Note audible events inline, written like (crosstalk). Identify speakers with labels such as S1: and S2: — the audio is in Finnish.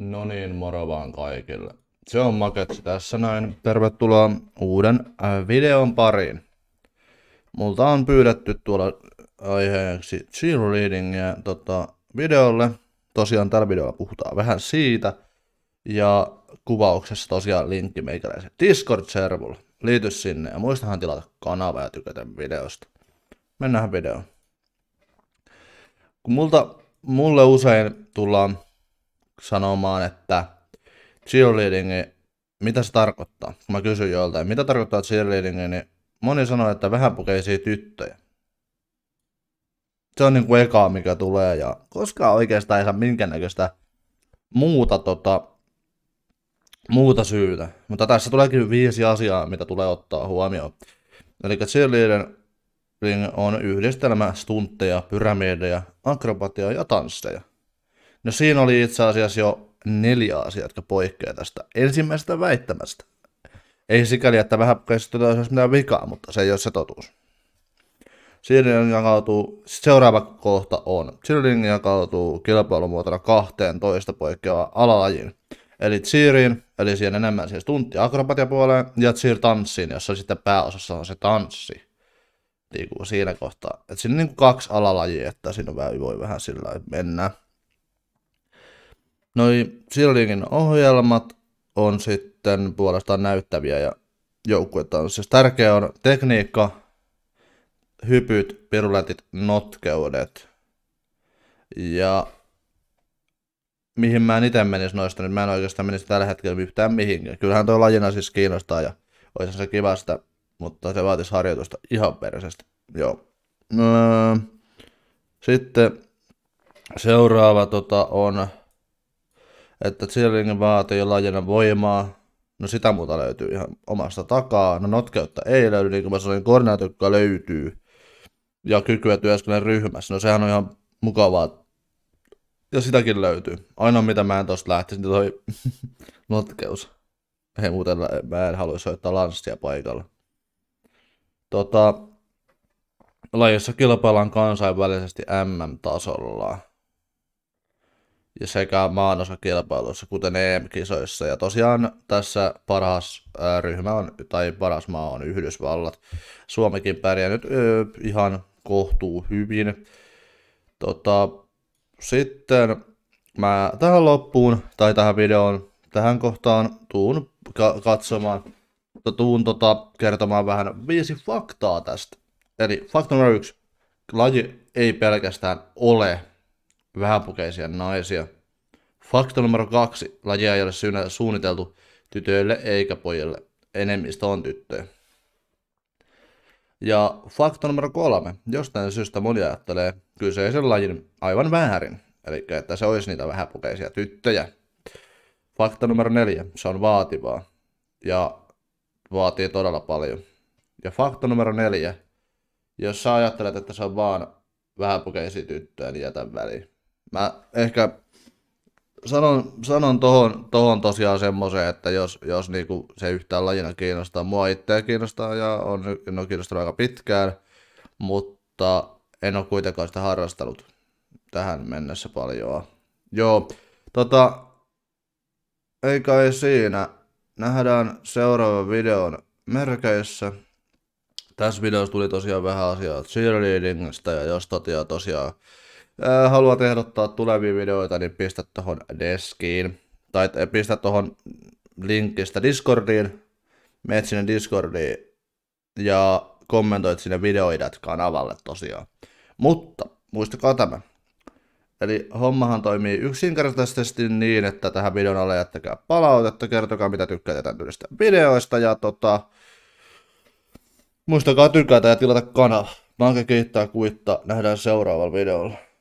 S1: No niin, moro vaan kaikille. Se on Maketsi tässä näin. Tervetuloa uuden äh, videon pariin. Multa on pyydetty tuolla aiheeksi cheerleadingia tota, videolle. Tosiaan tällä videolla puhutaan vähän siitä. Ja kuvauksessa tosiaan linkki meikäläisen Discord-servulle. Liity sinne ja muistahan tilata kanava ja tykätä videosta. Mennään videoon. Kun multa, mulle usein tullaan sanomaan, että cheerleading, mitä se tarkoittaa, kun mä kysyn joltain, mitä tarkoittaa cheerleading, niin moni sanoo, että vähän pukeisia tyttöjä. Se on niin kuin mikä tulee, ja koskaan oikeastaan ei saa minkäännäköistä muuta, tota, muuta syytä. Mutta tässä tuleekin viisi asiaa, mitä tulee ottaa huomioon. Eli cheerleading on yhdistelmä stuntteja, pyramideja, akrobatia ja tansseja. No siinä oli itse asiassa jo neljä asiaa, jotka poikkeaa tästä ensimmäisestä väittämästä. Ei sikäli, että vähän käsityötä olisi mitään vikaa, mutta se ei ole se totuus. Cheerleading jakautuu, seuraava kohta on, cheerleading jakautuu kilpailumuotona 12 poikkeaa alalajiin. Eli cheerin, eli siihen enemmän siis tunti akrobatia puoleen, ja cheer tanssiin, jossa sitten pääosassa on se tanssi. Niin kuin siinä kohtaa. Et siinä on niin kuin kaksi alalajia, että siinä voi vähän sillä mennä. Noi Sildingin ohjelmat on sitten puolestaan näyttäviä ja on siis Tärkeä on tekniikka, hypyt, piruletit, notkeudet. Ja mihin mä en itse menisi noista, niin mä en oikeastaan menisi tällä hetkellä yhtään mihinkään. Kyllähän tuo lajina siis kiinnostaa ja olisi se kivasta, mutta se vaatisi harjoitusta ihan perisesti. Joo. Öö, sitten seuraava tota, on että chilling vaatii jo lajena voimaa, no sitä muuta löytyy ihan omasta takaa, no notkeutta ei löydy, niin kuin mä sanoin, koordinaatiokka löytyy, ja kykyä työskennellä ryhmässä, no sehän on ihan mukavaa, ja sitäkin löytyy. Ainoa mitä mä en tosta lähtisi, niin toi (laughs) notkeus. Ei muuten mä en halua soittaa lanssia paikalla. Tota, lajissa kilpaillaan kansainvälisesti MM-tasolla ja sekä maanosakilpailuissa, kuten EM-kisoissa. Ja tosiaan tässä paras ryhmä on, tai paras maa on Yhdysvallat. Suomikin nyt öö, ihan kohtuu hyvin. Tota, sitten mä tähän loppuun, tai tähän videoon, tähän kohtaan tuun ka- katsomaan, tota, tuun tota, kertomaan vähän viisi faktaa tästä. Eli fakta numero yksi, laji ei pelkästään ole vähäpukeisia naisia. Fakta numero kaksi. Lajia ei ole suunniteltu tytöille eikä pojille. Enemmistö on tyttöjä. Ja fakta numero kolme. Jostain syystä moni ajattelee kyseisen lajin aivan väärin. Eli että se olisi niitä vähäpukeisia tyttöjä. Fakta numero neljä. Se on vaativaa. Ja vaatii todella paljon. Ja fakta numero neljä. Jos sä ajattelet, että se on vaan vähäpukeisia tyttöjä, niin jätä väliin. Mä ehkä sanon, sanon tohon, tohon tosiaan semmoisen, että jos, jos niinku se yhtään lajina kiinnostaa, mua itseä kiinnostaa ja on, on kiinnostanut aika pitkään, mutta en ole kuitenkaan sitä harrastanut tähän mennessä paljon. Joo, tota, ei kai siinä. Nähdään seuraavan videon merkeissä. Tässä videossa tuli tosiaan vähän asiaa cheerleadingista ja jos tosiaan tosiaan Äh, haluat ehdottaa tulevia videoita, niin pistä tuohon deskiin. Tai äh, pistä tuohon linkistä Discordiin. Meet sinne Discordiin ja kommentoit sinne videoidat kanavalle tosiaan. Mutta muistakaa tämä. Eli hommahan toimii yksinkertaisesti niin, että tähän videon alle jättäkää palautetta, kertokaa mitä tykkäätte tämän tyylistä videoista ja tota, muistakaa tykätä ja tilata kanava. Mä kiittää kuitta nähdään seuraavalla videolla.